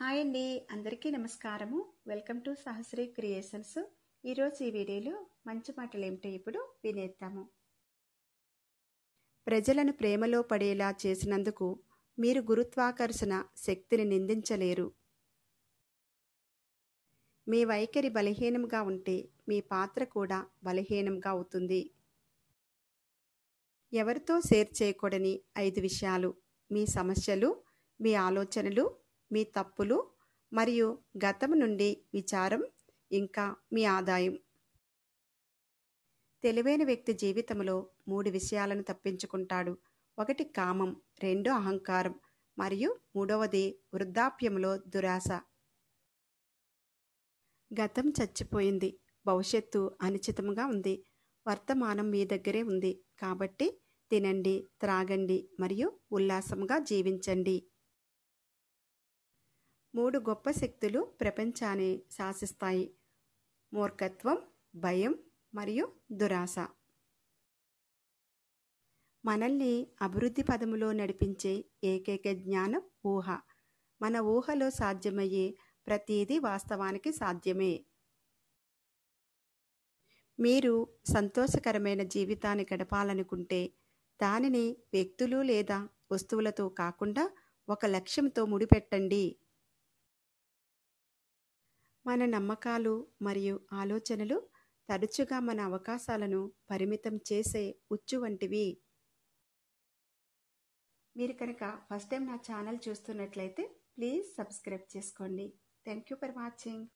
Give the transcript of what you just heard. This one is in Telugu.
హాయ్ అండి అందరికీ నమస్కారము వెల్కమ్ టు సహస్రీ క్రియేషన్స్ ఈరోజు ఈ వీడియోలో మంచి మాటలు ఏమిటో ఇప్పుడు వినేద్దాము ప్రజలను ప్రేమలో పడేలా చేసినందుకు మీరు గురుత్వాకర్షణ శక్తిని నిందించలేరు మీ వైఖరి బలహీనంగా ఉంటే మీ పాత్ర కూడా బలహీనంగా అవుతుంది ఎవరితో షేర్ చేయకూడని ఐదు విషయాలు మీ సమస్యలు మీ ఆలోచనలు మీ తప్పులు మరియు గతం నుండి విచారం ఇంకా మీ ఆదాయం తెలివైన వ్యక్తి జీవితంలో మూడు విషయాలను తప్పించుకుంటాడు ఒకటి కామం రెండు అహంకారం మరియు మూడవది వృద్ధాప్యంలో దురాశ గతం చచ్చిపోయింది భవిష్యత్తు అనిచితంగా ఉంది వర్తమానం మీ దగ్గరే ఉంది కాబట్టి తినండి త్రాగండి మరియు ఉల్లాసంగా జీవించండి మూడు గొప్ప శక్తులు ప్రపంచాన్ని శాసిస్తాయి మూర్ఖత్వం భయం మరియు దురాశ మనల్ని అభివృద్ధి పదములో నడిపించే ఏకైక జ్ఞానం ఊహ మన ఊహలో సాధ్యమయ్యే ప్రతీది వాస్తవానికి సాధ్యమే మీరు సంతోషకరమైన జీవితాన్ని గడపాలనుకుంటే దానిని వ్యక్తులు లేదా వస్తువులతో కాకుండా ఒక లక్ష్యంతో ముడిపెట్టండి మన నమ్మకాలు మరియు ఆలోచనలు తరచుగా మన అవకాశాలను పరిమితం చేసే ఉచ్చు వంటివి మీరు కనుక ఫస్ట్ టైం నా ఛానల్ చూస్తున్నట్లయితే ప్లీజ్ సబ్స్క్రైబ్ చేసుకోండి థ్యాంక్ యూ ఫర్ వాచింగ్